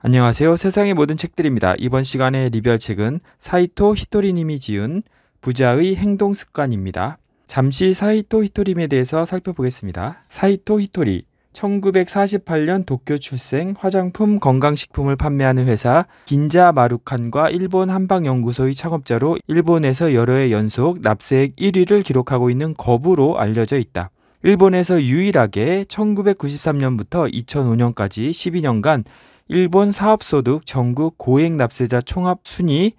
안녕하세요. 세상의 모든 책들입니다. 이번 시간에 리뷰할 책은 사이토 히토리님이 지은 부자의 행동 습관입니다. 잠시 사이토 히토리에 대해서 살펴보겠습니다. 사이토 히토리 1948년 도쿄 출생 화장품 건강식품을 판매하는 회사 긴자 마루칸과 일본 한방연구소의 창업자로 일본에서 여러 해 연속 납세액 1위를 기록하고 있는 거부로 알려져 있다. 일본에서 유일하게 1993년부터 2005년까지 12년간 일본 사업소득 전국 고액 납세자 총합 순위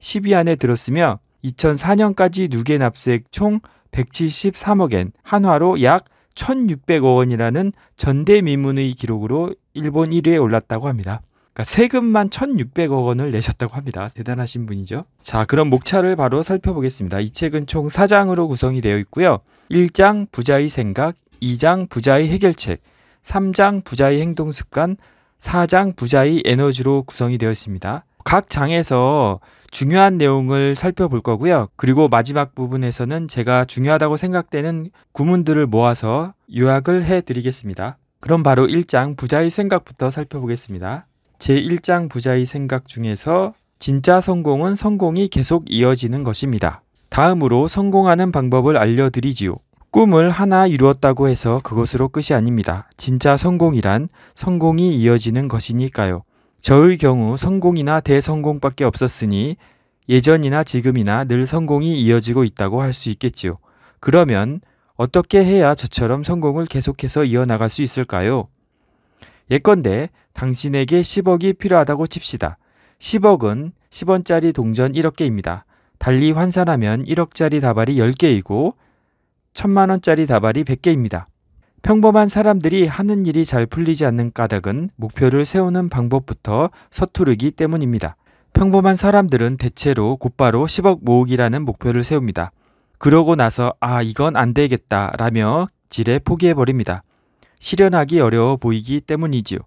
10위 안에 들었으며 2004년까지 누계 납세액 총 173억엔, 한화로 약 1,600억 원이라는 전대미문의 기록으로 일본 1위에 올랐다고 합니다. 그러니까 세금만 1,600억 원을 내셨다고 합니다. 대단하신 분이죠. 자, 그럼 목차를 바로 살펴보겠습니다. 이 책은 총 4장으로 구성이 되어 있고요. 1장 부자의 생각, 2장 부자의 해결책, 3장 부자의 행동습관, 4장 부자의 에너지로 구성이 되어 있습니다. 각 장에서 중요한 내용을 살펴볼 거고요. 그리고 마지막 부분에서는 제가 중요하다고 생각되는 구문들을 모아서 요약을 해 드리겠습니다. 그럼 바로 1장 부자의 생각부터 살펴보겠습니다. 제1장 부자의 생각 중에서 진짜 성공은 성공이 계속 이어지는 것입니다. 다음으로 성공하는 방법을 알려드리지요. 꿈을 하나 이루었다고 해서 그것으로 끝이 아닙니다. 진짜 성공이란 성공이 이어지는 것이니까요. 저의 경우 성공이나 대성공밖에 없었으니 예전이나 지금이나 늘 성공이 이어지고 있다고 할 수 있겠지요. 그러면 어떻게 해야 저처럼 성공을 계속해서 이어나갈 수 있을까요? 예컨대 당신에게 10억이 필요하다고 칩시다. 10억은 10원짜리 동전 1억 개입니다. 달리 환산하면 1억짜리 다발이 10개이고 천만 원짜리 다발이 100개입니다. 평범한 사람들이 하는 일이 잘 풀리지 않는 까닭은 목표를 세우는 방법부터 서투르기 때문입니다. 평범한 사람들은 대체로 곧바로 10억 모으기라는 목표를 세웁니다. 그러고 나서 아 이건 안 되겠다 라며 지레 포기해버립니다. 실현하기 어려워 보이기 때문이지요.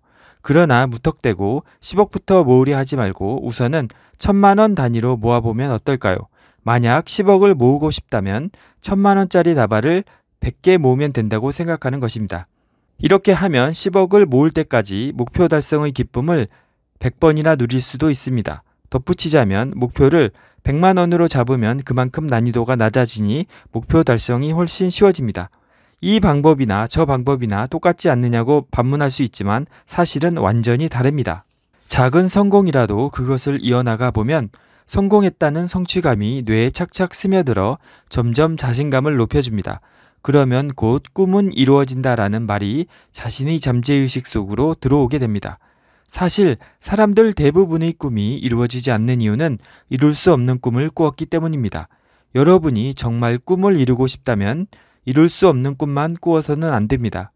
그러나 무턱대고 10억부터 모으려 하지 말고 우선은 천만원 단위로 모아보면 어떨까요? 만약 10억을 모으고 싶다면 1천만 원짜리 다발을 100개 모으면 된다고 생각하는 것입니다. 이렇게 하면 10억을 모을 때까지 목표 달성의 기쁨을 100번이나 누릴 수도 있습니다. 덧붙이자면 목표를 100만 원으로 잡으면 그만큼 난이도가 낮아지니 목표 달성이 훨씬 쉬워집니다. 이 방법이나 저 방법이나 똑같지 않느냐고 반문할 수 있지만 사실은 완전히 다릅니다. 작은 성공이라도 그것을 이어나가 보면 성공했다는 성취감이 뇌에 착착 스며들어 점점 자신감을 높여줍니다. 그러면 곧 꿈은 이루어진다라는 말이 자신의 잠재의식 속으로 들어오게 됩니다. 사실 사람들 대부분의 꿈이 이루어지지 않는 이유는 이룰 수 없는 꿈을 꾸었기 때문입니다. 여러분이 정말 꿈을 이루고 싶다면 이룰 수 없는 꿈만 꾸어서는 안 됩니다.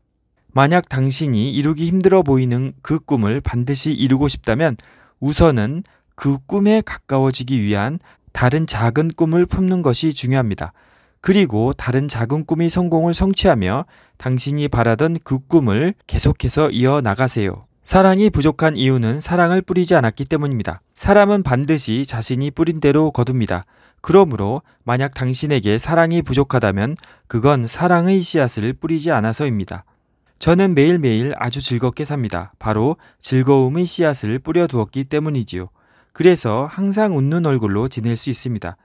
만약 당신이 이루기 힘들어 보이는 그 꿈을 반드시 이루고 싶다면 우선은 그 꿈에 가까워지기 위한 다른 작은 꿈을 품는 것이 중요합니다. 그리고 다른 작은 꿈이 성공을 성취하며 당신이 바라던 그 꿈을 계속해서 이어나가세요. 사랑이 부족한 이유는 사랑을 뿌리지 않았기 때문입니다. 사람은 반드시 자신이 뿌린 대로 거둡니다. 그러므로 만약 당신에게 사랑이 부족하다면 그건 사랑의 씨앗을 뿌리지 않아서입니다. 저는 매일매일 아주 즐겁게 삽니다. 바로 즐거움의 씨앗을 뿌려두었기 때문이지요. 그래서 항상 웃는 얼굴로 지낼 수 있습니다.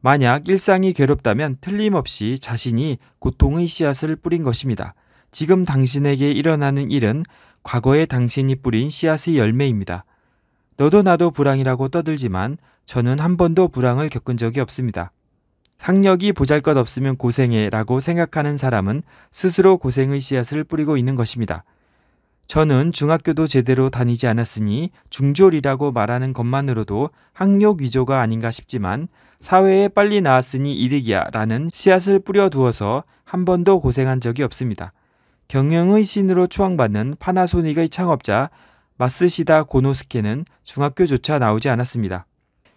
만약 일상이 괴롭다면 틀림없이 자신이 고통의 씨앗을 뿌린 것입니다. 지금 당신에게 일어나는 일은 과거의 당신이 뿌린 씨앗의 열매입니다. 너도 나도 불황이라고 떠들지만 저는 한 번도 불황을 겪은 적이 없습니다. 학력이 보잘 것 없으면 고생해 라고 생각하는 사람은 스스로 고생의 씨앗을 뿌리고 있는 것입니다. 저는 중학교도 제대로 다니지 않았으니 중졸이라고 말하는 것만으로도 학력 위조가 아닌가 싶지만 사회에 빨리 나왔으니 이득이야 라는 씨앗을 뿌려두어서 한 번도 고생한 적이 없습니다. 경영의 신으로 추앙받는 파나소닉의 창업자 마쓰시다 고노스케는 중학교조차 나오지 않았습니다.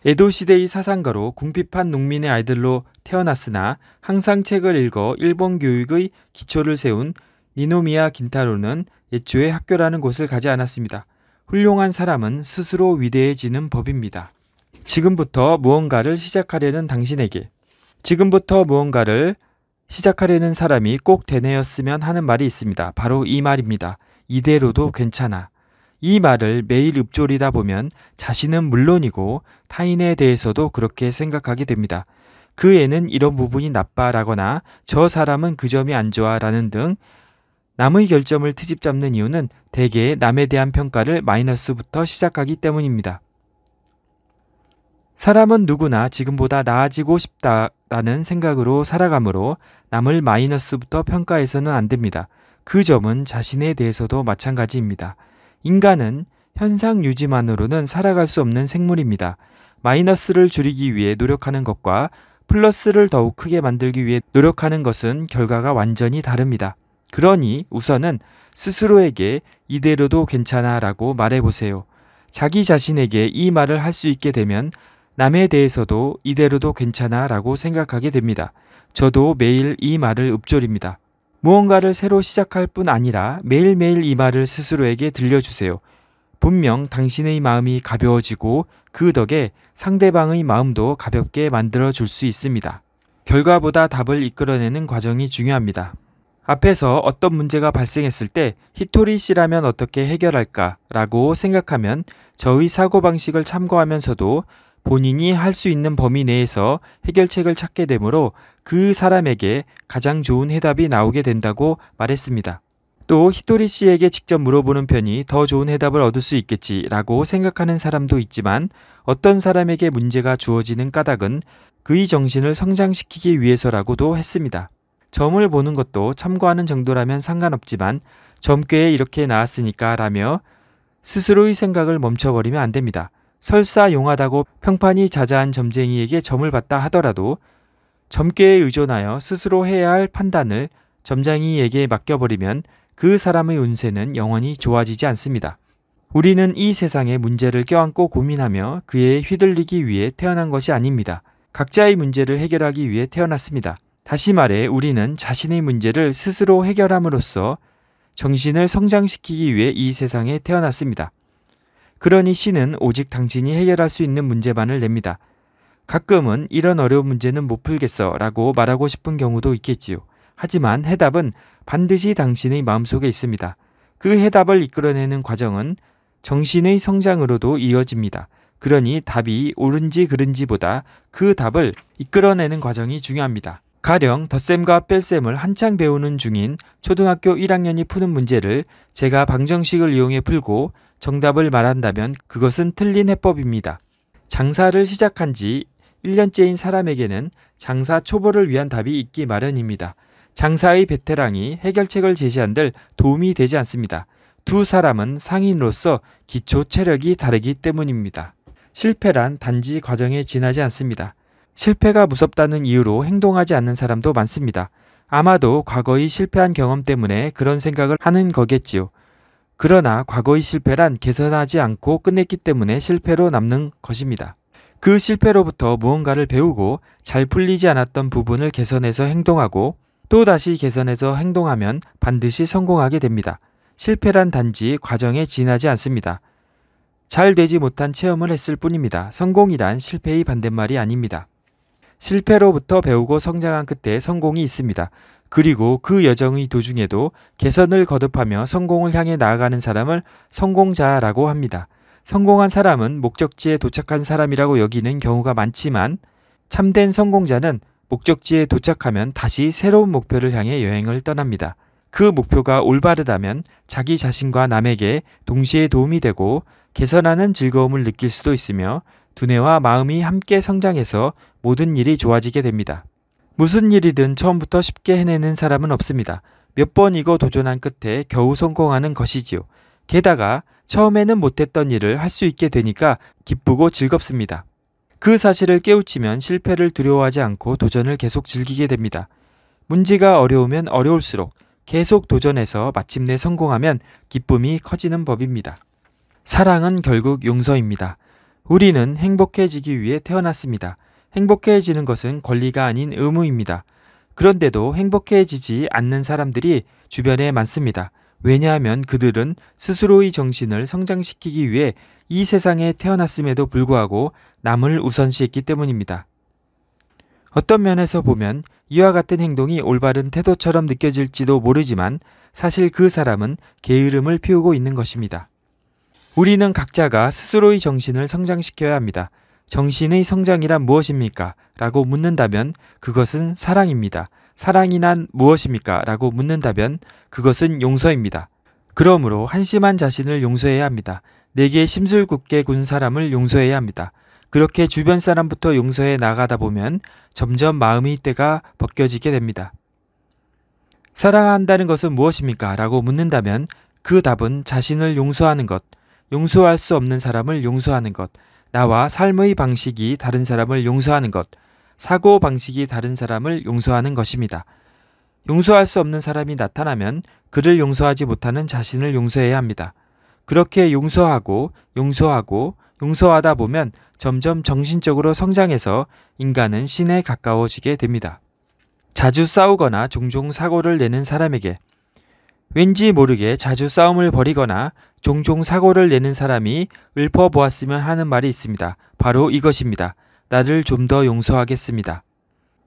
에도 시대의 사상가로 궁핍한 농민의 아이들로 태어났으나 항상 책을 읽어 일본 교육의 기초를 세운 니노미야 긴타로는 예초에 학교라는 곳을 가지 않았습니다. 훌륭한 사람은 스스로 위대해지는 법입니다. 지금부터 무언가를 시작하려는 당신에게 지금부터 무언가를 시작하려는 사람이 꼭 되뇌었으면 하는 말이 있습니다. 바로 이 말입니다. 이대로도 괜찮아. 이 말을 매일 읊조리다 보면 자신은 물론이고 타인에 대해서도 그렇게 생각하게 됩니다. 그 애는 이런 부분이 나빠라거나 저 사람은 그 점이 안 좋아라는 등 남의 결점을 트집 잡는 이유는 대개 남에 대한 평가를 마이너스부터 시작하기 때문입니다. 사람은 누구나 지금보다 나아지고 싶다라는 생각으로 살아가므로 남을 마이너스부터 평가해서는 안 됩니다. 그 점은 자신에 대해서도 마찬가지입니다. 인간은 현상 유지만으로는 살아갈 수 없는 생물입니다. 마이너스를 줄이기 위해 노력하는 것과 플러스를 더욱 크게 만들기 위해 노력하는 것은 결과가 완전히 다릅니다. 그러니 우선은 스스로에게 이대로도 괜찮아 라고 말해보세요. 자기 자신에게 이 말을 할 수 있게 되면 남에 대해서도 이대로도 괜찮아 라고 생각하게 됩니다. 저도 매일 이 말을 읊조립니다. 무언가를 새로 시작할 뿐 아니라 매일매일 이 말을 스스로에게 들려주세요. 분명 당신의 마음이 가벼워지고 그 덕에 상대방의 마음도 가볍게 만들어 줄 수 있습니다. 결과보다 답을 이끌어내는 과정이 중요합니다. 앞에서 어떤 문제가 발생했을 때 히토리 씨라면 어떻게 해결할까라고 생각하면 저의 사고방식을 참고하면서도 본인이 할 수 있는 범위 내에서 해결책을 찾게 되므로 그 사람에게 가장 좋은 해답이 나오게 된다고 말했습니다. 또 히토리 씨에게 직접 물어보는 편이 더 좋은 해답을 얻을 수 있겠지라고 생각하는 사람도 있지만 어떤 사람에게 문제가 주어지는 까닭은 그의 정신을 성장시키기 위해서라고도 했습니다. 점을 보는 것도 참고하는 정도라면 상관없지만 점괘에 이렇게 나왔으니까 라며 스스로의 생각을 멈춰버리면 안 됩니다. 설사 용하다고 평판이 자자한 점쟁이에게 점을 받다 하더라도 점괘에 의존하여 스스로 해야 할 판단을 점쟁이에게 맡겨버리면 그 사람의 운세는 영원히 좋아지지 않습니다. 우리는 이 세상의 문제를 껴안고 고민하며 그에 휘둘리기 위해 태어난 것이 아닙니다. 각자의 문제를 해결하기 위해 태어났습니다. 다시 말해 우리는 자신의 문제를 스스로 해결함으로써 정신을 성장시키기 위해 이 세상에 태어났습니다. 그러니 신은 오직 당신이 해결할 수 있는 문제만을 냅니다. 가끔은 이런 어려운 문제는 못 풀겠어 라고 말하고 싶은 경우도 있겠지요. 하지만 해답은 반드시 당신의 마음속에 있습니다. 그 해답을 이끌어내는 과정은 정신의 성장으로도 이어집니다. 그러니 답이 옳은지 그른지보다 그 답을 이끌어내는 과정이 중요합니다. 가령 덧셈과 뺄셈을 한창 배우는 중인 초등학교 1학년이 푸는 문제를 제가 방정식을 이용해 풀고 정답을 말한다면 그것은 틀린 해법입니다. 장사를 시작한 지 1년째인 사람에게는 장사 초보를 위한 답이 있기 마련입니다. 장사의 베테랑이 해결책을 제시한들 도움이 되지 않습니다. 두 사람은 상인으로서 기초 체력이 다르기 때문입니다. 실패란 단지 과정에 지나지 않습니다. 실패가 무섭다는 이유로 행동하지 않는 사람도 많습니다. 아마도 과거의 실패한 경험 때문에 그런 생각을 하는 거겠지요. 그러나 과거의 실패란 개선하지 않고 끝냈기 때문에 실패로 남는 것입니다. 그 실패로부터 무언가를 배우고 잘 풀리지 않았던 부분을 개선해서 행동하고 또 다시 개선해서 행동하면 반드시 성공하게 됩니다. 실패란 단지 과정에 지나지 않습니다. 잘 되지 못한 체험을 했을 뿐입니다. 성공이란 실패의 반대말이 아닙니다. 실패로부터 배우고 성장한 그때 성공이 있습니다. 그리고 그 여정의 도중에도 개선을 거듭하며 성공을 향해 나아가는 사람을 성공자라고 합니다. 성공한 사람은 목적지에 도착한 사람이라고 여기는 경우가 많지만 참된 성공자는 목적지에 도착하면 다시 새로운 목표를 향해 여행을 떠납니다. 그 목표가 올바르다면 자기 자신과 남에게 동시에 도움이 되고 개선하는 즐거움을 느낄 수도 있으며 두뇌와 마음이 함께 성장해서 모든 일이 좋아지게 됩니다. 무슨 일이든 처음부터 쉽게 해내는 사람은 없습니다. 몇 번이고 도전한 끝에 겨우 성공하는 것이지요. 게다가 처음에는 못했던 일을 할 수 있게 되니까 기쁘고 즐겁습니다. 그 사실을 깨우치면 실패를 두려워하지 않고 도전을 계속 즐기게 됩니다. 문제가 어려우면 어려울수록 계속 도전해서 마침내 성공하면 기쁨이 커지는 법입니다. 사랑은 결국 용서입니다. 우리는 행복해지기 위해 태어났습니다. 행복해지는 것은 권리가 아닌 의무입니다. 그런데도 행복해지지 않는 사람들이 주변에 많습니다. 왜냐하면 그들은 스스로의 정신을 성장시키기 위해 이 세상에 태어났음에도 불구하고 남을 우선시했기 때문입니다. 어떤 면에서 보면 이와 같은 행동이 올바른 태도처럼 느껴질지도 모르지만 사실 그 사람은 게으름을 피우고 있는 것입니다. 우리는 각자가 스스로의 정신을 성장시켜야 합니다. 정신의 성장이란 무엇입니까? 라고 묻는다면 그것은 사랑입니다. 사랑이란 무엇입니까? 라고 묻는다면 그것은 용서입니다. 그러므로 한심한 자신을 용서해야 합니다. 내게 심술궂게 군 사람을 용서해야 합니다. 그렇게 주변 사람부터 용서해 나가다 보면 점점 마음의 때가 벗겨지게 됩니다. 사랑한다는 것은 무엇입니까? 라고 묻는다면 그 답은 자신을 용서하는 것, 용서할 수 없는 사람을 용서하는 것, 나와 삶의 방식이 다른 사람을 용서하는 것, 사고 방식이 다른 사람을 용서하는 것입니다. 용서할 수 없는 사람이 나타나면 그를 용서하지 못하는 자신을 용서해야 합니다. 그렇게 용서하고 용서하고 용서하다 보면 점점 정신적으로 성장해서 인간은 신에 가까워지게 됩니다. 자주 싸우거나 종종 사고를 내는 사람에게 왠지 모르게 자주 싸움을 벌이거나 종종 사고를 내는 사람이 읊어보았으면 하는 말이 있습니다. 바로 이것입니다. 나를 좀 더 용서하겠습니다.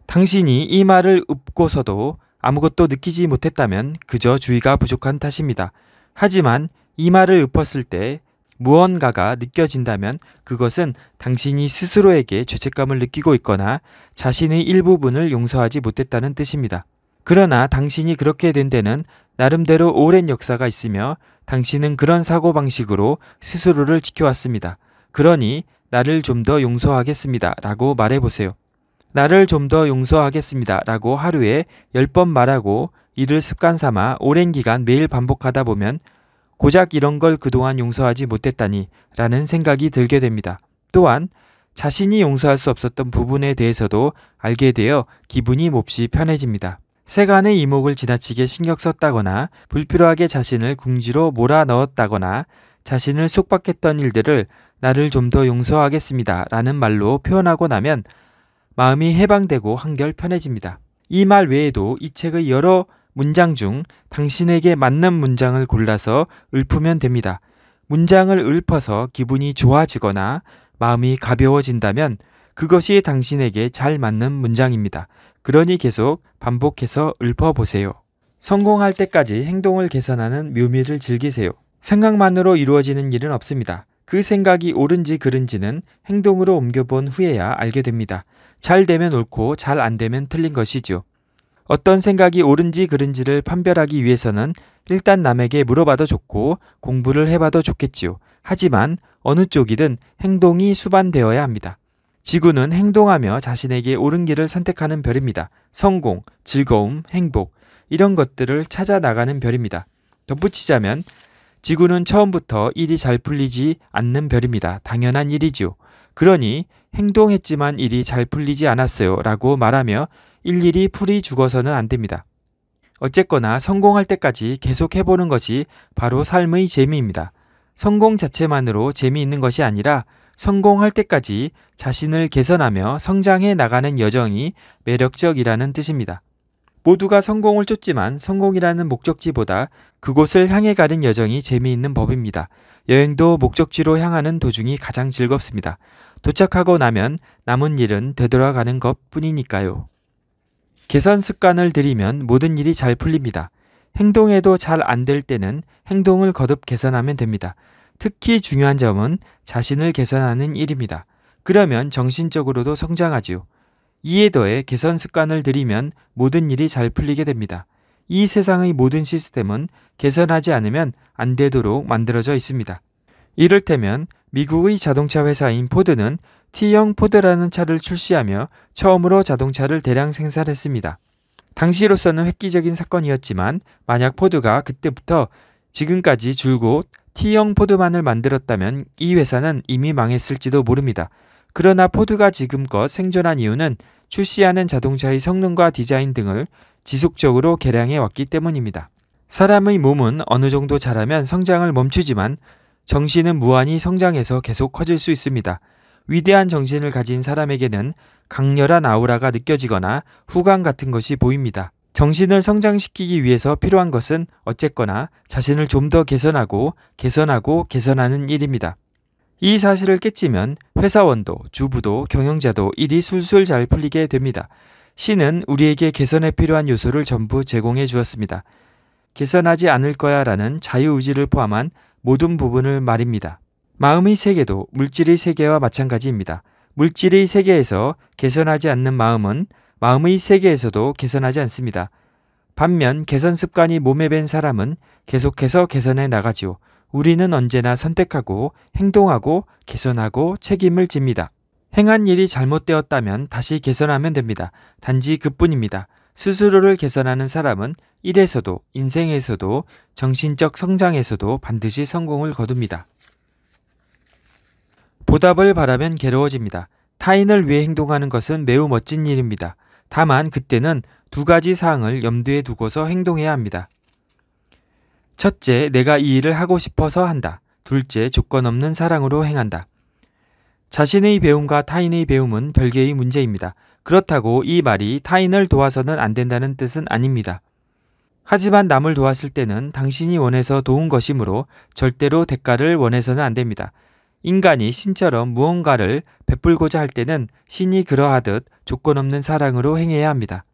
당신이 이 말을 읊고서도 아무것도 느끼지 못했다면 그저 주의가 부족한 탓입니다. 하지만 이 말을 읊었을 때 무언가가 느껴진다면 그것은 당신이 스스로에게 죄책감을 느끼고 있거나 자신의 일부분을 용서하지 못했다는 뜻입니다. 그러나 당신이 그렇게 된 데는 나름대로 오랜 역사가 있으며 당신은 그런 사고방식으로 스스로를 지켜왔습니다. 그러니 나를 좀 더 용서하겠습니다. 라고 말해보세요. 나를 좀 더 용서하겠습니다. 라고 하루에 10번 말하고 이를 습관 삼아 오랜 기간 매일 반복하다 보면 고작 이런 걸 그동안 용서하지 못했다니 라는 생각이 들게 됩니다. 또한 자신이 용서할 수 없었던 부분에 대해서도 알게 되어 기분이 몹시 편해집니다. 세간의 이목을 지나치게 신경 썼다거나 불필요하게 자신을 궁지로 몰아넣었다거나 자신을 속박했던 일들을 나를 좀 더 용서하겠습니다. 라는 말로 표현하고 나면 마음이 해방되고 한결 편해집니다. 이 말 외에도 이 책의 여러 문장 중 당신에게 맞는 문장을 골라서 읊으면 됩니다. 문장을 읊어서 기분이 좋아지거나 마음이 가벼워진다면 그것이 당신에게 잘 맞는 문장입니다. 그러니 계속 반복해서 읊어보세요. 성공할 때까지 행동을 개선하는 묘미를 즐기세요. 생각만으로 이루어지는 일은 없습니다. 그 생각이 옳은지 그른지는 행동으로 옮겨본 후에야 알게 됩니다. 잘 되면 옳고 잘 안 되면 틀린 것이죠. 어떤 생각이 옳은지 그른지를 판별하기 위해서는 일단 남에게 물어봐도 좋고 공부를 해봐도 좋겠지요. 하지만 어느 쪽이든 행동이 수반되어야 합니다. 지구는 행동하며 자신에게 옳은 길을 선택하는 별입니다. 성공, 즐거움, 행복, 이런 것들을 찾아 나가는 별입니다. 덧붙이자면, 지구는 처음부터 일이 잘 풀리지 않는 별입니다. 당연한 일이지요. 그러니 행동했지만 일이 잘 풀리지 않았어요. 라고 말하며 일일이 풀이 죽어서는 안 됩니다. 어쨌거나 성공할 때까지 계속 해보는 것이 바로 삶의 재미입니다. 성공 자체만으로 재미있는 것이 아니라 성공할 때까지 자신을 개선하며 성장해 나가는 여정이 매력적이라는 뜻입니다. 모두가 성공을 쫓지만 성공이라는 목적지보다 그곳을 향해 가는 여정이 재미있는 법입니다. 여행도 목적지로 향하는 도중이 가장 즐겁습니다. 도착하고 나면 남은 일은 되돌아가는 것 뿐이니까요. 개선 습관을 들이면 모든 일이 잘 풀립니다. 행동에도 잘 안 될 때는 행동을 거듭 개선하면 됩니다. 특히 중요한 점은 자신을 개선하는 일입니다. 그러면 정신적으로도 성장하지요. 이에 더해 개선 습관을 들이면 모든 일이 잘 풀리게 됩니다. 이 세상의 모든 시스템은 개선하지 않으면 안 되도록 만들어져 있습니다. 이를테면 미국의 자동차 회사인 포드는 T형 포드라는 차를 출시하며 처음으로 자동차를 대량 생산했습니다. 당시로서는 획기적인 사건이었지만 만약 포드가 그때부터 지금까지 줄곧 T형 포드만을 만들었다면 이 회사는 이미 망했을지도 모릅니다. 그러나 포드가 지금껏 생존한 이유는 출시하는 자동차의 성능과 디자인 등을 지속적으로 개량해 왔기 때문입니다. 사람의 몸은 어느 정도 자라면 성장을 멈추지만 정신은 무한히 성장해서 계속 커질 수 있습니다. 위대한 정신을 가진 사람에게는 강렬한 아우라가 느껴지거나 후광 같은 것이 보입니다. 정신을 성장시키기 위해서 필요한 것은 어쨌거나 자신을 좀 더 개선하고 개선하고 개선하는 일입니다. 이 사실을 깨치면 회사원도 주부도 경영자도 일이 술술 잘 풀리게 됩니다. 신은 우리에게 개선에 필요한 요소를 전부 제공해 주었습니다. 개선하지 않을 거야 라는 자유의지를 포함한 모든 부분을 말입니다. 마음의 세계도 물질의 세계와 마찬가지입니다. 물질의 세계에서 개선하지 않는 마음은 마음의 세계에서도 개선하지 않습니다. 반면 개선 습관이 몸에 밴 사람은 계속해서 개선해 나가지요. 우리는 언제나 선택하고 행동하고 개선하고 책임을 집니다. 행한 일이 잘못되었다면 다시 개선하면 됩니다. 단지 그뿐입니다. 스스로를 개선하는 사람은 일에서도 인생에서도 정신적 성장에서도 반드시 성공을 거둡니다. 보답을 바라면 괴로워집니다. 타인을 위해 행동하는 것은 매우 멋진 일입니다. 다만 그때는 두 가지 사항을 염두에 두고서 행동해야 합니다. 첫째, 내가 이 일을 하고 싶어서 한다. 둘째, 조건 없는 사랑으로 행한다. 자신의 배움과 타인의 배움은 별개의 문제입니다. 그렇다고 이 말이 타인을 도와서는 안 된다는 뜻은 아닙니다. 하지만 남을 도왔을 때는 당신이 원해서 도운 것이므로 절대로 대가를 원해서는 안 됩니다. 인간이 신처럼 무언가를 베풀고자 할 때는 신이 그러하듯 조건 없는 사랑으로 행해야 합니다.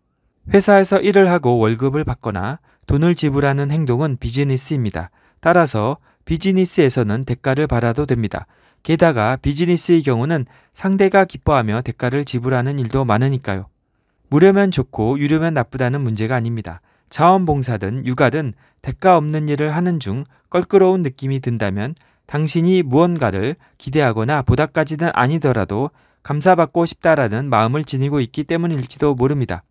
회사에서 일을 하고 월급을 받거나 돈을 지불하는 행동은 비즈니스입니다. 따라서 비즈니스에서는 대가를 받아도 됩니다. 게다가 비즈니스의 경우는 상대가 기뻐하며 대가를 지불하는 일도 많으니까요. 무료면 좋고 유료면 나쁘다는 문제가 아닙니다. 자원봉사든 육아든 대가 없는 일을 하는 중 껄끄러운 느낌이 든다면 당신이 무언가를 기대하거나 보다까지는 아니더라도 감사받고 싶다라는 마음을 지니고 있기 때문일지도 모릅니다.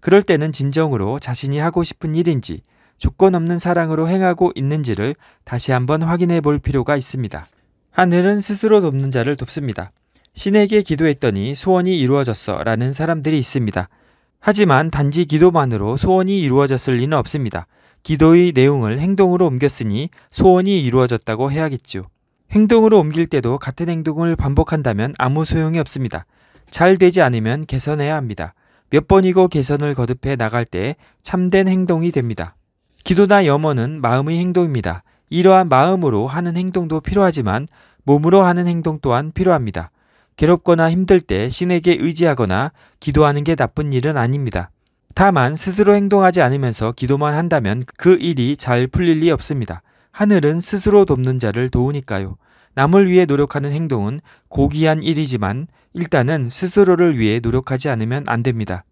그럴 때는 진정으로 자신이 하고 싶은 일인지 조건 없는 사랑으로 행하고 있는지를 다시 한번 확인해 볼 필요가 있습니다. 하늘은 스스로 돕는 자를 돕습니다. 신에게 기도했더니 소원이 이루어졌어 라는 사람들이 있습니다. 하지만 단지 기도만으로 소원이 이루어졌을 리는 없습니다. 기도의 내용을 행동으로 옮겼으니 소원이 이루어졌다고 해야겠죠 행동으로 옮길 때도 같은 행동을 반복한다면 아무 소용이 없습니다. 잘 되지 않으면 개선해야 합니다. 몇 번이고 개선을 거듭해 나갈 때 참된 행동이 됩니다. 기도나 염원은 마음의 행동입니다. 이러한 마음으로 하는 행동도 필요하지만 몸으로 하는 행동 또한 필요합니다. 괴롭거나 힘들 때 신에게 의지하거나 기도하는 게 나쁜 일은 아닙니다. 다만 스스로 행동하지 않으면서 기도만 한다면 그 일이 잘 풀릴 리 없습니다. 하늘은 스스로 돕는 자를 도우니까요. 남을 위해 노력하는 행동은 고귀한 일이지만 일단은 스스로를 위해 노력하지 않으면 안 됩니다.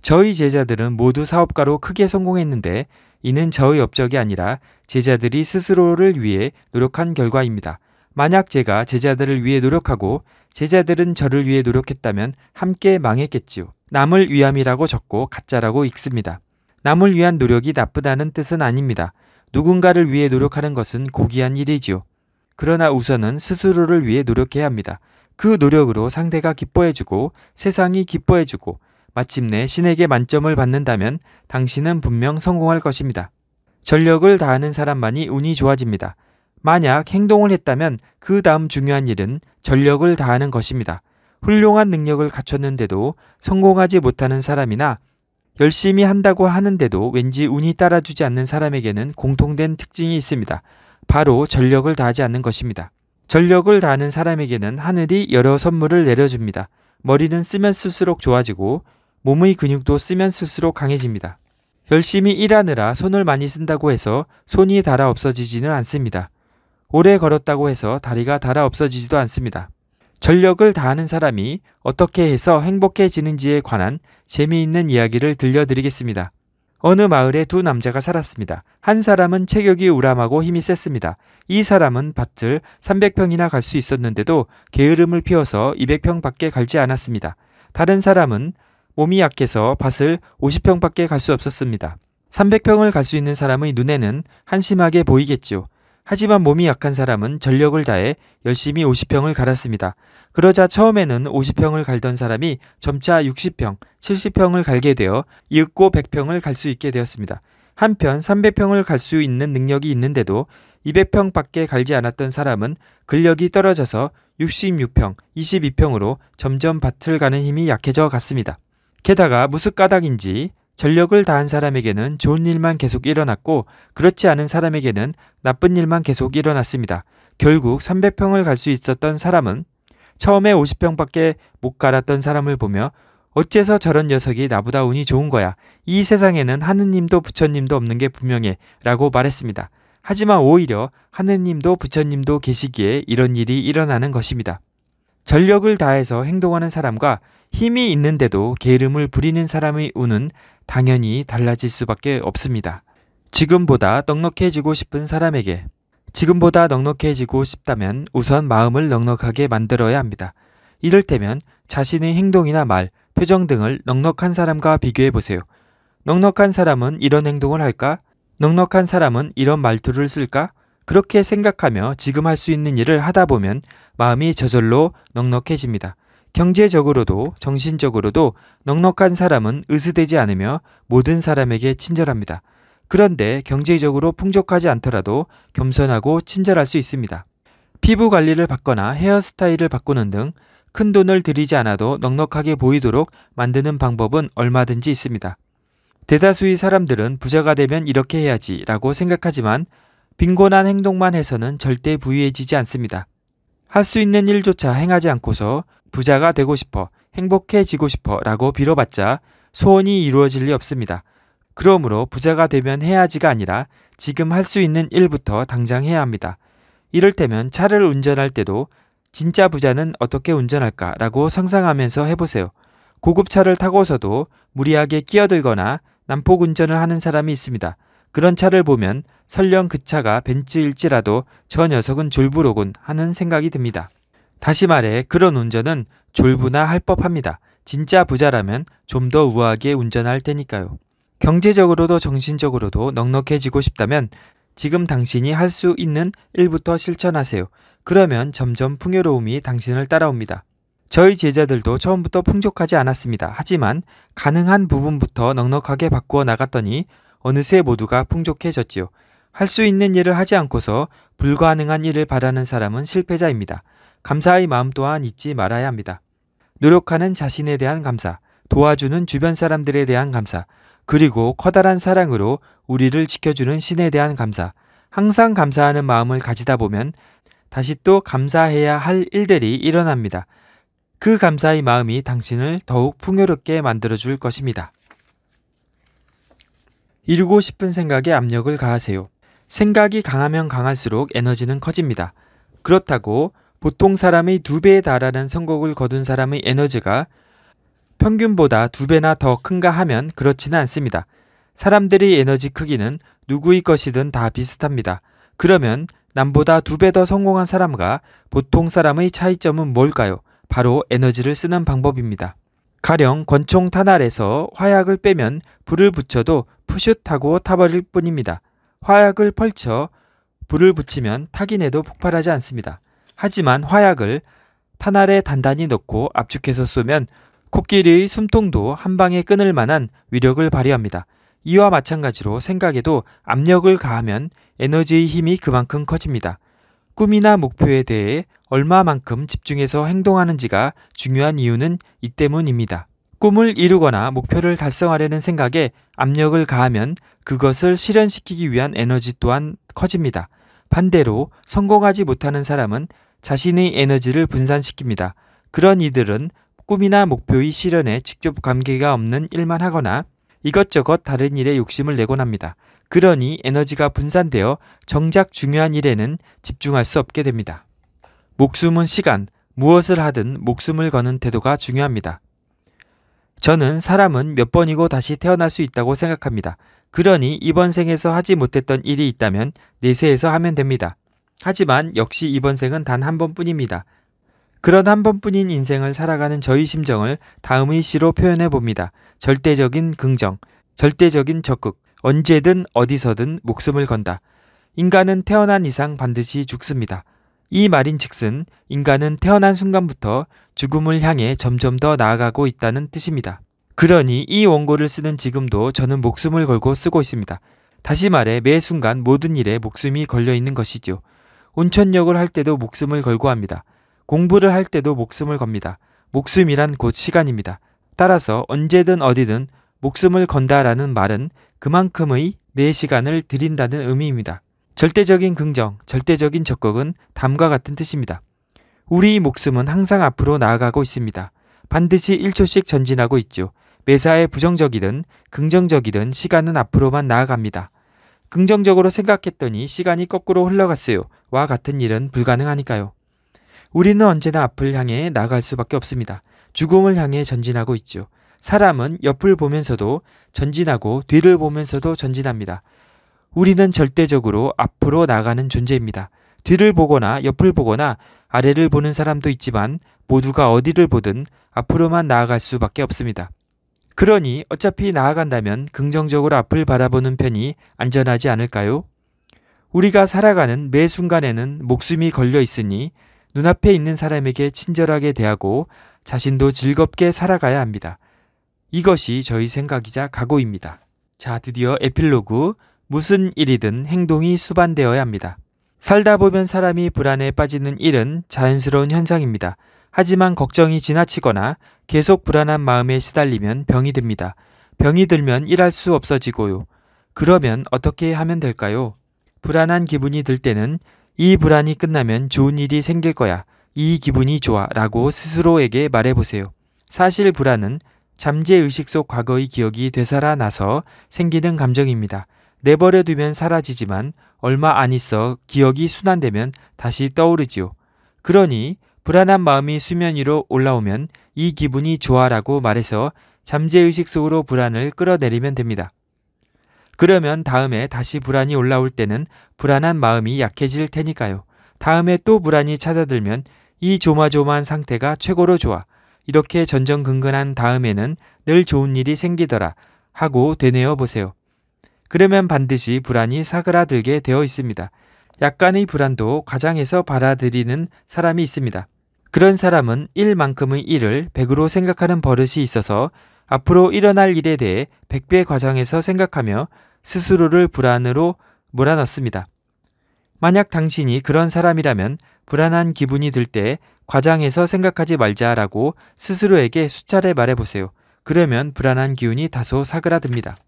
저희 제자들은 모두 사업가로 크게 성공했는데 이는 저의 업적이 아니라 제자들이 스스로를 위해 노력한 결과입니다. 만약 제가 제자들을 위해 노력하고 제자들은 저를 위해 노력했다면 함께 망했겠지요. 남을 위함이라고 적고 가짜라고 읽습니다. 남을 위한 노력이 나쁘다는 뜻은 아닙니다. 누군가를 위해 노력하는 것은 고귀한 일이지요. 그러나 우선은 스스로를 위해 노력해야 합니다. 그 노력으로 상대가 기뻐해주고 세상이 기뻐해주고 마침내 신에게 만점을 받는다면 당신은 분명 성공할 것입니다. 전력을 다하는 사람만이 운이 좋아집니다. 만약 행동을 했다면 그 다음 중요한 일은 전력을 다하는 것입니다. 훌륭한 능력을 갖췄는데도 성공하지 못하는 사람이나 열심히 한다고 하는데도 왠지 운이 따라주지 않는 사람에게는 공통된 특징이 있습니다. 바로 전력을 다하지 않는 것입니다. 전력을 다하는 사람에게는 하늘이 여러 선물을 내려줍니다. 머리는 쓰면 쓸수록 좋아지고 몸의 근육도 쓰면 쓸수록 강해집니다. 열심히 일하느라 손을 많이 쓴다고 해서 손이 달아 없어지지는 않습니다. 오래 걸었다고 해서 다리가 달아 없어지지도 않습니다. 전력을 다하는 사람이 어떻게 해서 행복해지는지에 관한 재미있는 이야기를 들려드리겠습니다. 어느 마을에 두 남자가 살았습니다. 한 사람은 체격이 우람하고 힘이 셌습니다. 이 사람은 밭을 300평이나 갈 수 있었는데도 게으름을 피워서 200평밖에 갈지 않았습니다. 다른 사람은 몸이 약해서 밭을 50평밖에 갈 수 없었습니다. 300평을 갈 수 있는 사람의 눈에는 한심하게 보이겠죠. 하지만 몸이 약한 사람은 전력을 다해 열심히 50평을 갈았습니다. 그러자 처음에는 50평을 갈던 사람이 점차 60평, 70평을 갈게 되어 이윽고 100평을 갈 수 있게 되었습니다. 한편 300평을 갈 수 있는 능력이 있는데도 200평밖에 갈지 않았던 사람은 근력이 떨어져서 66평, 22평으로 점점 밭을 가는 힘이 약해져 갔습니다. 게다가 무슨 까닭인지 전력을 다한 사람에게는 좋은 일만 계속 일어났고 그렇지 않은 사람에게는 나쁜 일만 계속 일어났습니다. 결국 300평을 갈 수 있었던 사람은 처음에 50평밖에 못 갈았던 사람을 보며 어째서 저런 녀석이 나보다 운이 좋은 거야. 이 세상에는 하느님도 부처님도 없는 게 분명해. 라고 말했습니다. 하지만 오히려 하느님도 부처님도 계시기에 이런 일이 일어나는 것입니다. 전력을 다해서 행동하는 사람과 힘이 있는데도 게으름을 부리는 사람이 우는 당연히 달라질 수밖에 없습니다. 지금보다 넉넉해지고 싶은 사람에게 지금보다 넉넉해지고 싶다면 우선 마음을 넉넉하게 만들어야 합니다. 이를테면 자신의 행동이나 말, 표정 등을 넉넉한 사람과 비교해 보세요. 넉넉한 사람은 이런 행동을 할까? 넉넉한 사람은 이런 말투를 쓸까? 그렇게 생각하며 지금 할 수 있는 일을 하다 보면 마음이 저절로 넉넉해집니다. 경제적으로도 정신적으로도 넉넉한 사람은 으스대지 않으며 모든 사람에게 친절합니다. 그런데 경제적으로 풍족하지 않더라도 겸손하고 친절할 수 있습니다. 피부 관리를 받거나 헤어스타일을 바꾸는 등 큰 돈을 들이지 않아도 넉넉하게 보이도록 만드는 방법은 얼마든지 있습니다. 대다수의 사람들은 부자가 되면 이렇게 해야지 라고 생각하지만 빈곤한 행동만 해서는 절대 부유해지지 않습니다. 할 수 있는 일조차 행하지 않고서 부자가 되고 싶어, 행복해지고 싶어 라고 빌어봤자 소원이 이루어질 리 없습니다. 그러므로 부자가 되면 해야지가 아니라 지금 할 수 있는 일부터 당장 해야 합니다. 이를테면 차를 운전할 때도 진짜 부자는 어떻게 운전할까 라고 상상하면서 해보세요. 고급차를 타고서도 무리하게 끼어들거나 난폭 운전을 하는 사람이 있습니다. 그런 차를 보면 설령 그 차가 벤츠일지라도 저 녀석은 졸부로군 하는 생각이 듭니다. 다시 말해 그런 운전은 졸부나 할 법합니다. 진짜 부자라면 좀 더 우아하게 운전할 테니까요. 경제적으로도 정신적으로도 넉넉해지고 싶다면 지금 당신이 할 수 있는 일부터 실천하세요. 그러면 점점 풍요로움이 당신을 따라옵니다. 저희 제자들도 처음부터 풍족하지 않았습니다. 하지만 가능한 부분부터 넉넉하게 바꾸어 나갔더니 어느새 모두가 풍족해졌지요. 할 수 있는 일을 하지 않고서 불가능한 일을 바라는 사람은 실패자입니다. 감사의 마음 또한 잊지 말아야 합니다. 노력하는 자신에 대한 감사, 도와주는 주변 사람들에 대한 감사, 그리고 커다란 사랑으로 우리를 지켜주는 신에 대한 감사, 항상 감사하는 마음을 가지다 보면 다시 또 감사해야 할 일들이 일어납니다. 그 감사의 마음이 당신을 더욱 풍요롭게 만들어줄 것입니다. 이루고 싶은 생각에 압력을 가하세요. 생각이 강하면 강할수록 에너지는 커집니다. 그렇다고 보통 사람의 두 배에 달하는 성공을 거둔 사람의 에너지가 평균보다 두 배나 더 큰가 하면 그렇지는 않습니다. 사람들의 에너지 크기는 누구의 것이든 다 비슷합니다. 그러면 남보다 두 배 더 성공한 사람과 보통 사람의 차이점은 뭘까요? 바로 에너지를 쓰는 방법입니다. 가령 권총 탄알에서 화약을 빼면 불을 붙여도 푸슛하고 타버릴 뿐입니다. 화약을 펼쳐 불을 붙이면 타기 내도 폭발하지 않습니다. 하지만 화약을 판알에 단단히 넣고 압축해서 쏘면 코끼리의 숨통도 한 방에 끊을 만한 위력을 발휘합니다. 이와 마찬가지로 생각에도 압력을 가하면 에너지의 힘이 그만큼 커집니다. 꿈이나 목표에 대해 얼마만큼 집중해서 행동하는지가 중요한 이유는 이 때문입니다. 꿈을 이루거나 목표를 달성하려는 생각에 압력을 가하면 그것을 실현시키기 위한 에너지 또한 커집니다. 반대로 성공하지 못하는 사람은 자신의 에너지를 분산시킵니다. 그런 이들은 꿈이나 목표의 실현에 직접 관계가 없는 일만 하거나 이것저것 다른 일에 욕심을 내곤 합니다. 그러니 에너지가 분산되어 정작 중요한 일에는 집중할 수 없게 됩니다. 목숨은 시간, 무엇을 하든 목숨을 거는 태도가 중요합니다. 저는 사람은 몇 번이고 다시 태어날 수 있다고 생각합니다. 그러니 이번 생에서 하지 못했던 일이 있다면 내세에서 하면 됩니다. 하지만 역시 이번 생은 단 한 번뿐입니다. 그런 한 번뿐인 인생을 살아가는 저희 심정을 다음의 시로 표현해 봅니다. 절대적인 긍정, 절대적인 적극, 언제든 어디서든 목숨을 건다. 인간은 태어난 이상 반드시 죽습니다. 이 말인 즉슨 인간은 태어난 순간부터 죽음을 향해 점점 더 나아가고 있다는 뜻입니다. 그러니 이 원고를 쓰는 지금도 저는 목숨을 걸고 쓰고 있습니다. 다시 말해 매 순간 모든 일에 목숨이 걸려 있는 것이지요. 온천역을 할 때도 목숨을 걸고 합니다. 공부를 할 때도 목숨을 겁니다. 목숨이란 곧 시간입니다. 따라서 언제든 어디든 목숨을 건다라는 말은 그만큼의 내 시간을 드린다는 의미입니다. 절대적인 긍정, 절대적인 적극은 담과 같은 뜻입니다. 우리 목숨은 항상 앞으로 나아가고 있습니다. 반드시 1초씩 전진하고 있죠. 매사에 부정적이든 긍정적이든 시간은 앞으로만 나아갑니다. 긍정적으로 생각했더니 시간이 거꾸로 흘러갔어요. 와 같은 일은 불가능하니까요. 우리는 언제나 앞을 향해 나아갈 수밖에 없습니다. 죽음을 향해 전진하고 있죠. 사람은 옆을 보면서도 전진하고 뒤를 보면서도 전진합니다. 우리는 절대적으로 앞으로 나가는 존재입니다. 뒤를 보거나 옆을 보거나 아래를 보는 사람도 있지만 모두가 어디를 보든 앞으로만 나아갈 수밖에 없습니다. 그러니 어차피 나아간다면 긍정적으로 앞을 바라보는 편이 안전하지 않을까요? 우리가 살아가는 매 순간에는 목숨이 걸려 있으니 눈앞에 있는 사람에게 친절하게 대하고 자신도 즐겁게 살아가야 합니다. 이것이 저희 생각이자 각오입니다. 자, 드디어 에필로그. 무슨 일이든 행동이 수반되어야 합니다. 살다 보면 사람이 불안에 빠지는 일은 자연스러운 현상입니다. 하지만 걱정이 지나치거나 계속 불안한 마음에 시달리면 병이 듭니다. 병이 들면 일할 수 없어지고요. 그러면 어떻게 하면 될까요? 불안한 기분이 들 때는 이 불안이 끝나면 좋은 일이 생길 거야. 이 기분이 좋아. 라고 스스로에게 말해보세요. 사실 불안은 잠재의식 속 과거의 기억이 되살아나서 생기는 감정입니다. 내버려두면 사라지지만 얼마 안 있어 기억이 순환되면 다시 떠오르지요. 그러니 불안한 마음이 수면 위로 올라오면 이 기분이 좋아라고 말해서 잠재의식 속으로 불안을 끌어내리면 됩니다. 그러면 다음에 다시 불안이 올라올 때는 불안한 마음이 약해질 테니까요. 다음에 또 불안이 찾아들면 이 조마조마한 상태가 최고로 좋아. 이렇게 전전긍긍한 다음에는 늘 좋은 일이 생기더라 하고 되뇌어 보세요. 그러면 반드시 불안이 사그라들게 되어 있습니다. 약간의 불안도 과장해서 받아들이는 사람이 있습니다. 그런 사람은 1만큼의 1을 100으로 생각하는 버릇이 있어서 앞으로 일어날 일에 대해 100배 과정에서 생각하며 스스로를 불안으로 몰아넣습니다. 만약 당신이 그런 사람이라면 불안한 기분이 들 때 과장해서 생각하지 말자라고 스스로에게 수차례 말해보세요. 그러면 불안한 기운이 다소 사그라듭니다.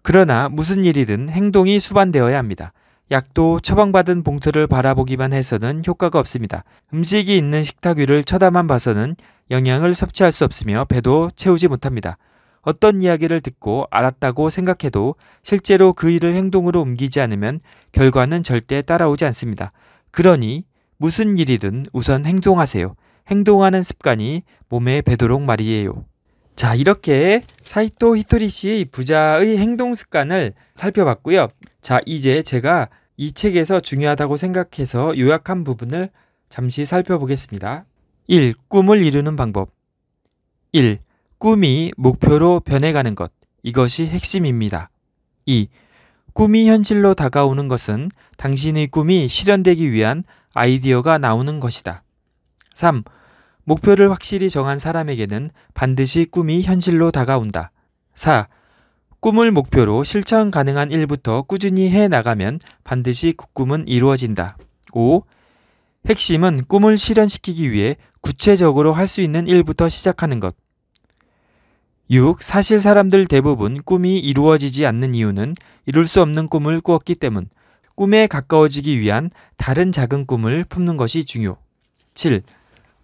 그러나 무슨 일이든 행동이 수반되어야 합니다. 약도 처방받은 봉투를 바라보기만 해서는 효과가 없습니다. 음식이 있는 식탁 위를 쳐다만 봐서는 영양을 섭취할 수 없으며 배도 채우지 못합니다. 어떤 이야기를 듣고 알았다고 생각해도 실제로 그 일을 행동으로 옮기지 않으면 결과는 절대 따라오지 않습니다. 그러니 무슨 일이든 우선 행동하세요. 행동하는 습관이 몸에 배도록 말이에요. 자, 이렇게 사이토 히토리 씨 부자의 행동 습관을 살펴봤고요. 자, 이제 제가 이 책에서 중요하다고 생각해서 요약한 부분을 잠시 살펴보겠습니다. 1. 꿈을 이루는 방법 1. 꿈이 목표로 변해가는 것. 이것이 핵심입니다. 2. 꿈이 현실로 다가오는 것은 당신의 꿈이 실현되기 위한 아이디어가 나오는 것이다. 3. 목표를 확실히 정한 사람에게는 반드시 꿈이 현실로 다가온다. 4. 꿈을 목표로 실천 가능한 일부터 꾸준히 해 나가면 반드시 그 꿈은 이루어진다. 5. 핵심은 꿈을 실현시키기 위해 구체적으로 할 수 있는 일부터 시작하는 것. 6. 사실 사람들 대부분 꿈이 이루어지지 않는 이유는 이룰 수 없는 꿈을 꾸었기 때문, 꿈에 가까워지기 위한 다른 작은 꿈을 품는 것이 중요. 7.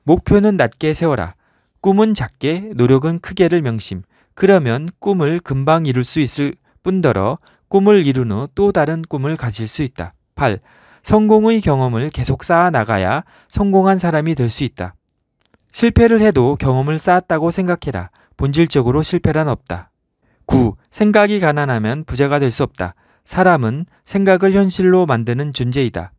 목표는 낮게 세워라. 꿈은 작게, 노력은 크게를 명심. 그러면 꿈을 금방 이룰 수 있을 뿐더러 꿈을 이룬 후 또 다른 꿈을 가질 수 있다. 8. 성공의 경험을 계속 쌓아 나가야 성공한 사람이 될 수 있다. 실패를 해도 경험을 쌓았다고 생각해라. 본질적으로 실패란 없다. 9. 생각이 가난하면 부자가 될 수 없다. 사람은 생각을 현실로 만드는 존재이다.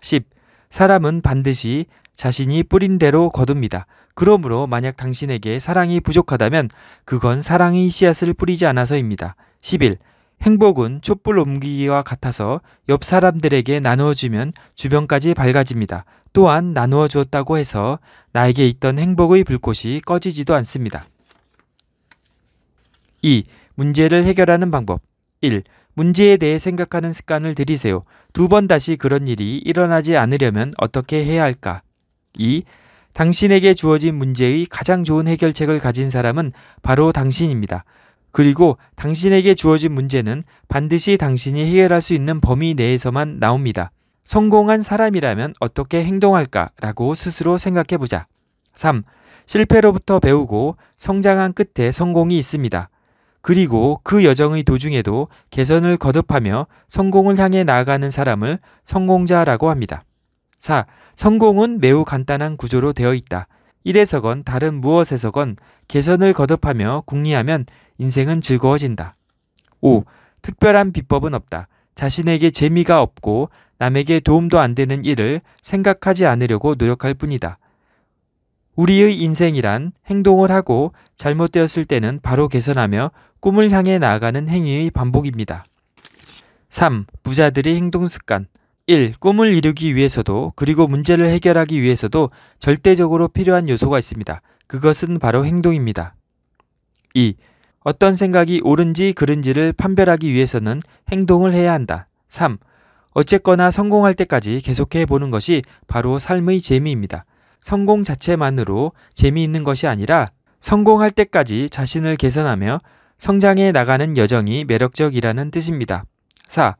10. 사람은 반드시 자신이 뿌린 대로 거둡니다. 그러므로 만약 당신에게 사랑이 부족하다면 그건 사랑이 씨앗을 뿌리지 않아서입니다. 11. 행복은 촛불 옮기기와 같아서 옆 사람들에게 나누어 주면 주변까지 밝아집니다. 또한 나누어 주었다고 해서 나에게 있던 행복의 불꽃이 꺼지지도 않습니다. 2. 문제를 해결하는 방법 1. 문제에 대해 생각하는 습관을 들이세요. 두 번 다시 그런 일이 일어나지 않으려면 어떻게 해야 할까? 2. 당신에게 주어진 문제의 가장 좋은 해결책을 가진 사람은 바로 당신입니다. 그리고 당신에게 주어진 문제는 반드시 당신이 해결할 수 있는 범위 내에서만 나옵니다. 성공한 사람이라면 어떻게 행동할까라고 스스로 생각해 보자. 3. 실패로부터 배우고 성장한 끝에 성공이 있습니다. 그리고 그 여정의 도중에도 개선을 거듭하며 성공을 향해 나아가는 사람을 성공자라고 합니다. 4. 성공은 매우 간단한 구조로 되어 있다. 1에서건 다른 무엇에서건 개선을 거듭하며 궁리하면 인생은 즐거워진다. 5. 특별한 비법은 없다. 자신에게 재미가 없고 남에게 도움도 안 되는 일을 생각하지 않으려고 노력할 뿐이다. 우리의 인생이란 행동을 하고 잘못되었을 때는 바로 개선하며 꿈을 향해 나아가는 행위의 반복입니다. 3. 부자들의 행동 습관. 1. 꿈을 이루기 위해서도 그리고 문제를 해결하기 위해서도 절대적으로 필요한 요소가 있습니다. 그것은 바로 행동입니다. 2. 어떤 생각이 옳은지 그른지를 판별하기 위해서는 행동을 해야 한다. 3. 어쨌거나 성공할 때까지 계속해 보는 것이 바로 삶의 재미입니다. 성공 자체만으로 재미있는 것이 아니라 성공할 때까지 자신을 개선하며 성장해 나가는 여정이 매력적이라는 뜻입니다. 4.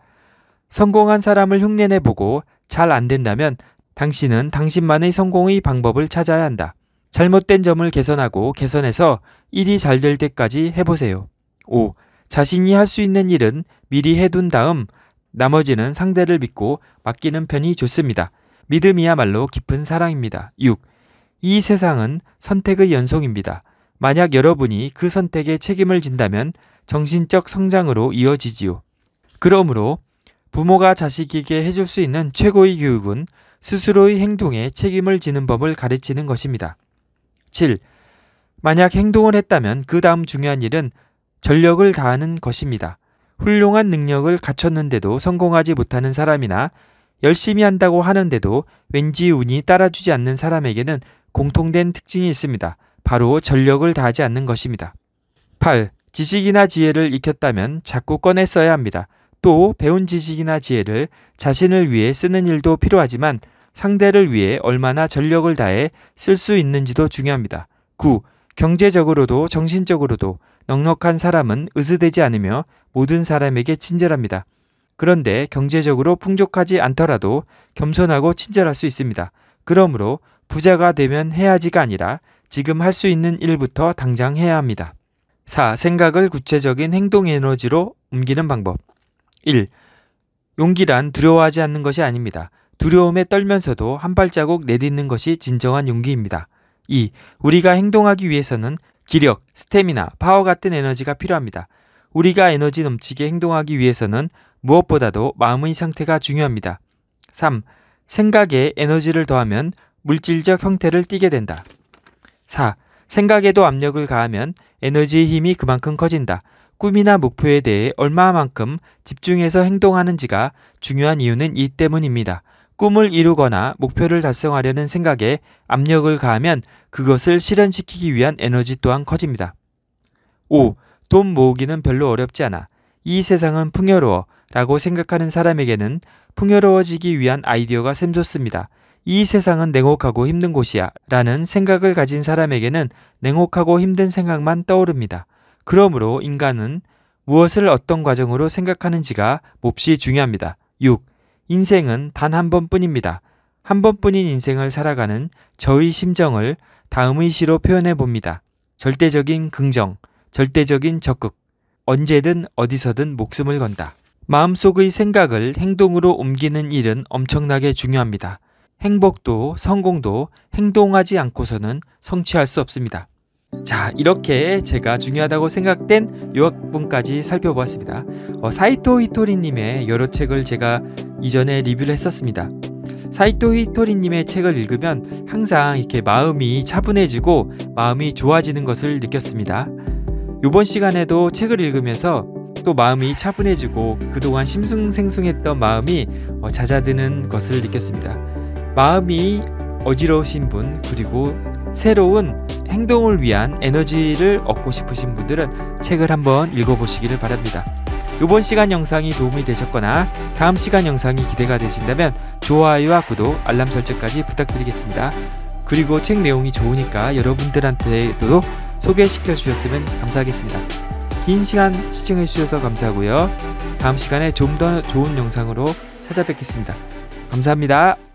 성공한 사람을 흉내내 보고 잘 안 된다면 당신은 당신만의 성공의 방법을 찾아야 한다. 잘못된 점을 개선하고 개선해서 일이 잘 될 때까지 해보세요. 5. 자신이 할 수 있는 일은 미리 해둔 다음 나머지는 상대를 믿고 맡기는 편이 좋습니다. 믿음이야말로 깊은 사랑입니다. 6. 이 세상은 선택의 연속입니다. 만약 여러분이 그 선택에 책임을 진다면 정신적 성장으로 이어지지요. 그러므로 부모가 자식에게 해줄 수 있는 최고의 교육은 스스로의 행동에 책임을 지는 법을 가르치는 것입니다. 7. 만약 행동을 했다면 그 다음 중요한 일은 전력을 다하는 것입니다. 훌륭한 능력을 갖췄는데도 성공하지 못하는 사람이나 열심히 한다고 하는데도 왠지 운이 따라주지 않는 사람에게는 공통된 특징이 있습니다. 바로 전력을 다하지 않는 것입니다. 8. 지식이나 지혜를 익혔다면 자꾸 꺼내 써야 합니다. 또 배운 지식이나 지혜를 자신을 위해 쓰는 일도 필요하지만 상대를 위해 얼마나 전력을 다해 쓸 수 있는지도 중요합니다. 9. 경제적으로도 정신적으로도 넉넉한 사람은 으스대지 않으며 모든 사람에게 친절합니다. 그런데 경제적으로 풍족하지 않더라도 겸손하고 친절할 수 있습니다. 그러므로 부자가 되면 해야지가 아니라 지금 할 수 있는 일부터 당장 해야 합니다. 4. 생각을 구체적인 행동 에너지로 옮기는 방법. 1. 용기란 두려워하지 않는 것이 아닙니다. 두려움에 떨면서도 한 발자국 내딛는 것이 진정한 용기입니다. 2. 우리가 행동하기 위해서는 기력, 스태미나, 파워 같은 에너지가 필요합니다. 우리가 에너지 넘치게 행동하기 위해서는 무엇보다도 마음의 상태가 중요합니다. 3. 생각에 에너지를 더하면 물질적 형태를 띠게 된다. 4. 생각에도 압력을 가하면 에너지의 힘이 그만큼 커진다. 꿈이나 목표에 대해 얼마만큼 집중해서 행동하는지가 중요한 이유는 이 때문입니다. 꿈을 이루거나 목표를 달성하려는 생각에 압력을 가하면 그것을 실현시키기 위한 에너지 또한 커집니다. 5. 돈 모으기는 별로 어렵지 않아. 이 세상은 풍요로워 라고 생각하는 사람에게는 풍요로워지기 위한 아이디어가 샘솟습니다. 이 세상은 냉혹하고 힘든 곳이야 라는 생각을 가진 사람에게는 냉혹하고 힘든 생각만 떠오릅니다. 그러므로 인간은 무엇을 어떤 과정으로 생각하는지가 몹시 중요합니다. 6. 인생은 단 한 번뿐입니다. 한 번뿐인 인생을 살아가는 저의 심정을 다음의 시로 표현해 봅니다. 절대적인 긍정, 절대적인 적극, 언제든 어디서든 목숨을 건다. 마음속의 생각을 행동으로 옮기는 일은 엄청나게 중요합니다. 행복도 성공도 행동하지 않고서는 성취할 수 없습니다. 자 이렇게 제가 중요하다고 생각된 요약분까지 살펴보았습니다. 어, 사이토 히토리님의 여러 책을 제가 이전에 리뷰를 했었습니다. 사이토 히토리님의 책을 읽으면 항상 이렇게 마음이 차분해지고 마음이 좋아지는 것을 느꼈습니다. 요번 시간에도 책을 읽으면서 또 마음이 차분해지고 그동안 심숭생숭했던 마음이 어, 잦아드는 것을 느꼈습니다. 마음이 어지러우신 분 그리고 새로운 행동을 위한 에너지를 얻고 싶으신 분들은 책을 한번 읽어보시기를 바랍니다. 이번 시간 영상이 도움이 되셨거나 다음 시간 영상이 기대가 되신다면 좋아요와 구독, 알람 설정까지 부탁드리겠습니다. 그리고 책 내용이 좋으니까 여러분들한테도 소개시켜 주셨으면 감사하겠습니다. 긴 시간 시청해 주셔서 감사하고요. 다음 시간에 좀 더 좋은 영상으로 찾아뵙겠습니다. 감사합니다.